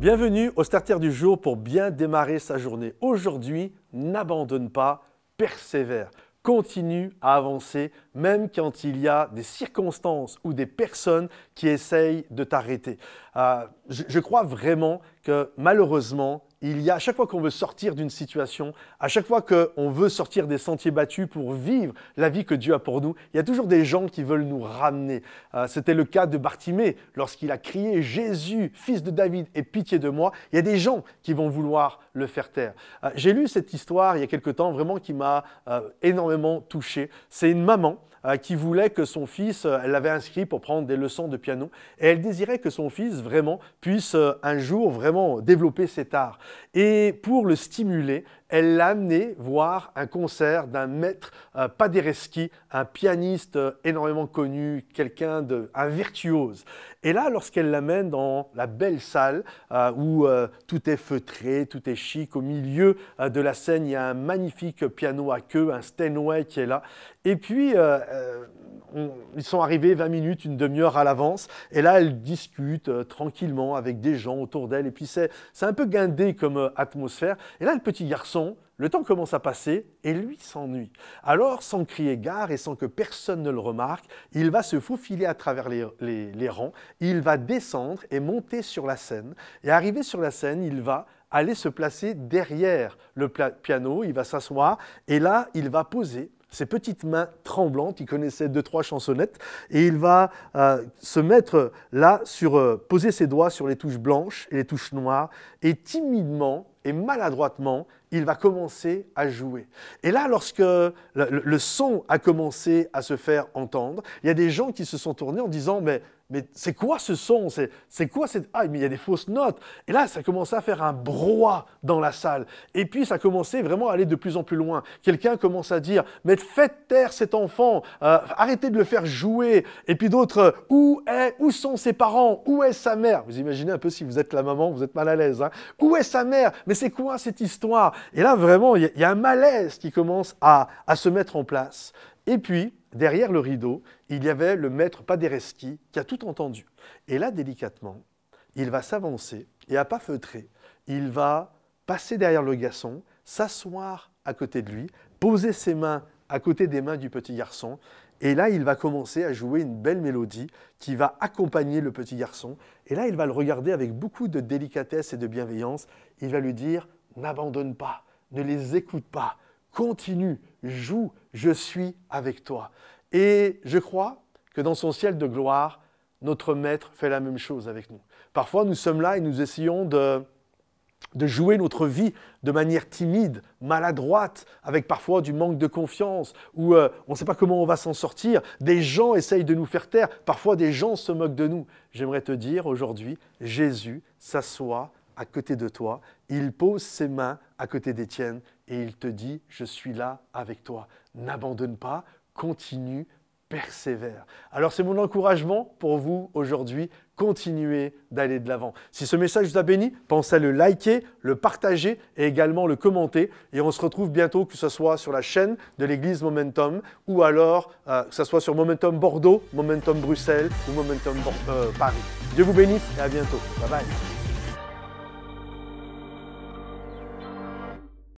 Bienvenue au Starter du jour pour bien démarrer sa journée. Aujourd'hui, n'abandonne pas, persévère. Continue à avancer même quand il y a des circonstances ou des personnes qui essayent de t'arrêter. Euh, je crois vraiment que malheureusement, il y a à chaque fois qu'on veut sortir d'une situation, à chaque fois qu'on veut sortir des sentiers battus pour vivre la vie que Dieu a pour nous, il y a toujours des gens qui veulent nous ramener. Euh, c'était le cas de Bartimée lorsqu'il a crié Jésus, fils de David, aie pitié de moi. Il y a des gens qui vont vouloir le faire taire. Euh, j'ai lu cette histoire il y a quelque temps vraiment qui m'a euh, énormément touché. C'est une maman qui voulait que son fils, elle l'avait inscrit pour prendre des leçons de piano, et elle désirait que son fils vraiment puisse un jour vraiment développer cet art. Et pour le stimuler, elle l'a amené voir un concert d'un maître euh, Paderewski, un pianiste euh, énormément connu, quelqu'un de virtuose. Et là, lorsqu'elle l'amène dans la belle salle euh, où tout est feutré, tout est chic, au milieu de la scène, il y a un magnifique piano à queue, un Steinway qui est là. Et puis ils sont arrivés 20 minutes, une demi-heure à l'avance, et là elle discute euh, tranquillement avec des gens autour d'elle, et puis c'est un peu guindé comme euh, atmosphère. Et là le petit garçon, le temps commence à passer, et lui s'ennuie. Alors sans crier gare et sans que personne ne le remarque, il va se faufiler à travers les, les rangs, il va descendre et monter sur la scène, et arrivé sur la scène, il va aller se placer derrière le piano, il va s'asseoir, et là il va poser ses petites mains tremblantes, il connaissait deux, trois chansonnettes, et il va euh, se mettre là, sur, euh, poser ses doigts sur les touches blanches et les touches noires, et timidement et maladroitement, il va commencer à jouer. Et là, lorsque le son a commencé à se faire entendre, il y a des gens qui se sont tournés en disant, mais mais c'est quoi ce son C'est quoi cette... Ah, mais il y a des fausses notes. Et là, ça commençait à faire un brouhaha dans la salle. Et puis, ça commençait vraiment à aller de plus en plus loin. Quelqu'un commence à dire, mais faites taire cet enfant, euh, arrêtez de le faire jouer. Et puis d'autres, euh, où est, où sont ses parents Où est sa mère Vous imaginez un peu si vous êtes la maman, vous êtes mal à l'aise. Hein. où est sa mère Mais c'est quoi cette histoire Et là, vraiment, il y, a un malaise qui commence à se mettre en place. Et puis, derrière le rideau, il y avait le maître Paderewski qui a tout entendu. Et là, délicatement, il va s'avancer et à pas feutrer, il va passer derrière le garçon, s'asseoir à côté de lui, poser ses mains à côté des mains du petit garçon. Et là, il va commencer à jouer une belle mélodie qui va accompagner le petit garçon. Et là, il va le regarder avec beaucoup de délicatesse et de bienveillance. Il va lui dire, n'abandonne pas, ne les écoute pas, continue, joue, je suis avec toi. Et je crois que dans son ciel de gloire, notre Maître fait la même chose avec nous. Parfois, nous sommes là et nous essayons de, jouer notre vie de manière timide, maladroite, avec parfois du manque de confiance, ou euh, on ne sait pas comment on va s'en sortir, des gens essayent de nous faire taire, parfois des gens se moquent de nous. J'aimerais te dire aujourd'hui, Jésus s'assoit à côté de toi, il pose ses mains à côté des tiennes et il te dit, je suis là avec toi. N'abandonne pas, continue, persévère. Alors c'est mon encouragement pour vous aujourd'hui, continuez d'aller de l'avant. Si ce message vous a béni, pensez à le liker, le partager et également le commenter. Et on se retrouve bientôt, que ce soit sur la chaîne de l'Église Momentum ou alors euh, que ce soit sur Momentum Bordeaux, Momentum Bruxelles ou Momentum euh, Paris. Dieu vous bénisse et à bientôt. Bye bye.